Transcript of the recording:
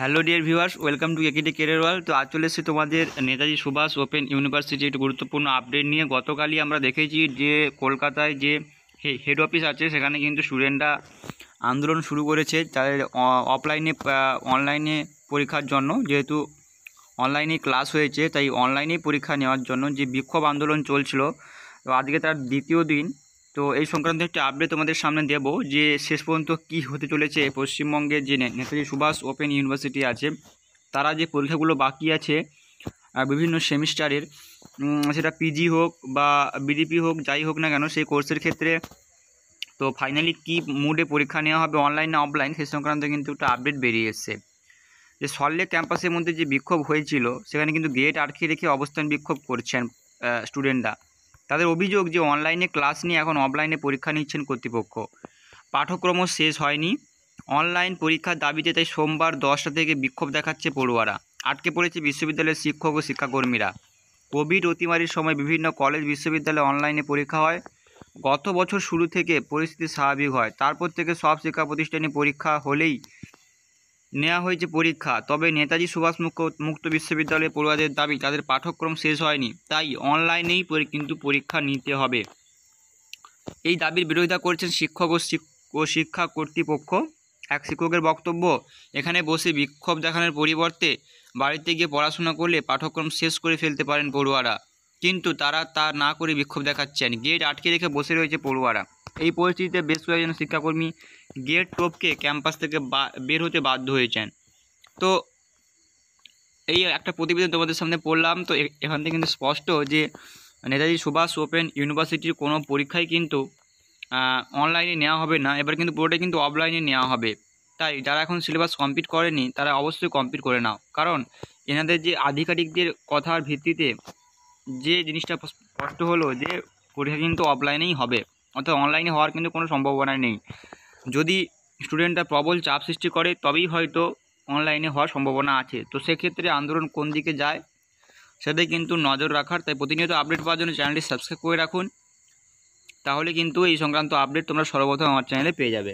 hello dear viewers welcome to AKD career wall তো আজ চলে এসেছি তোমাদের নেতাজি সুভাষ ওপেন ইউনিভার্সিটি একটি গুরুত্বপূর্ণ আপডেট নিয়ে গতকালই আমরা দেখেছি যে কলকাতায় যে হেড অফিস আছে সেখানে কিন্তু স্টুডেন্টরা আন্দোলন শুরু করেছে তাদের অফলাইনে অনলাইনে পরীক্ষার জন্য যেহেতু অনলাইনে ক্লাস হয়েছে তাই অনলাইনে পরীক্ষা নেওয়ার জন্য যে বিক্ষোভ আন্দোলন চলছিল তো আজকে তার দ্বিতীয় দিন তো এই সংক্রান্ত একটি আপডেট তোমাদের সামনে দেব যে শেষ পর্যন্ত কী হতে চলেছে পশ্চিমবঙ্গের যে নেতাজি সুভাষ ওপেন ইউনিভার্সিটি আছে তারা যে পরীক্ষাগুলো বাকি আছে বিভিন্ন সেমিস্টারের সেটা পিজি হোক বা বিডিপি হোক যাই হোক না কেন সেই কোর্সের ক্ষেত্রে তো ফাইনালি কি মুডে পরীক্ষা নেওয়া হবে অনলাইন না অফলাইন সে সংক্রান্ত কিন্তু একটা আপডেট বেরিয়ে এসছে যে সল্লে ক্যাম্পাসের মধ্যে যে বিক্ষোভ হয়েছিল সেখানে কিন্তু গেট আটকে রেখে অবস্থান বিক্ষোভ করছেন স্টুডেন্টরা তাদের অভিযোগ যে অনলাইনে ক্লাস নিয়ে এখন অফলাইনে পরীক্ষা নিচ্ছেন কর্তৃপক্ষ পাঠ্যক্রমও শেষ হয়নি অনলাইন পরীক্ষার দাবিতে তাই সোমবার দশটা থেকে বিক্ষোভ দেখাচ্ছে পড়ুয়ারা আটকে পড়েছে বিশ্ববিদ্যালয়ের শিক্ষক ও শিক্ষাকর্মীরা কোভিড অতিমারির সময় বিভিন্ন কলেজ বিশ্ববিদ্যালয়ে অনলাইনে পরীক্ষা হয় গত বছর শুরু থেকে পরিস্থিতি স্বাভাবিক হয় তারপর থেকে সব শিক্ষা প্রতিষ্ঠানে পরীক্ষা হলেই নেওয়া হয়েছে পরীক্ষা তবে নেতাজি সুভাষ মুক্ত মুক্ত বিশ্ববিদ্যালয়ে পড়ুয়াদের দাবি তাদের পাঠ্যক্রম শেষ হয়নি তাই অনলাইনেই কিন্তু পরীক্ষা নিতে হবে এই দাবির বিরোধিতা করেছেন শিক্ষক ও শিক্ষা কর্তৃপক্ষ এক শিক্ষকের বক্তব্য এখানে বসে বিক্ষোভ দেখানোর পরিবর্তে বাড়িতে গিয়ে পড়াশোনা করলে পাঠ্যক্রম শেষ করে ফেলতে পারেন পড়ুয়ারা কিন্তু তারা তা না করে বিক্ষোভ দেখাচ্ছেন গেট আটকে রেখে বসে রয়েছে পড়ুয়ারা এই পরিস্থিতিতে বেশ কয়েকজন শিক্ষাকর্মী গেট টপকে ক্যাম্পাস থেকে বের হতে বাধ্য হয়েছেন তো এই একটা প্রতিবেদন তোমাদের সামনে পড়লাম তো এখান থেকে কিন্তু স্পষ্ট যে নেতাজি সুভাষ ওপেন ইউনিভার্সিটির কোনো পরীক্ষায় কিন্তু অনলাইনে নেওয়া হবে না এবার কিন্তু পুরোটাই কিন্তু অফলাইনে নেওয়া হবে তাই যারা এখন সিলেবাস কমপ্লিট করেনি তারা অবশ্যই কমপ্লিট করে নাও কারণ এনাদের যে আধিকারিকদের কথার ভিত্তিতে যে জিনিসটা স্পষ্ট হলো যে পরীক্ষা কিন্তু অফলাইনেই হবে অর্থাৎ অনলাইনে হওয়ার কিন্তু কোনো সম্ভাবনা নেই যদি স্টুডেন্টরা প্রবল চাপ সৃষ্টি করে তবেই হয়তো অনলাইনে হওয়ার সম্ভাবনা আছে তো সেক্ষেত্রে আন্দোলন কোন দিকে যায় সেটাই কিন্তু নজর রাখার তাই প্রতিনিয়ত আপডেট পাওয়ার জন্য চ্যানেলটি সাবস্ক্রাইব করে রাখুন তাহলে কিন্তু এই সংক্রান্ত আপডেট তোমরা সর্বপ্রথম আমার চ্যানেলে পেয়ে যাবে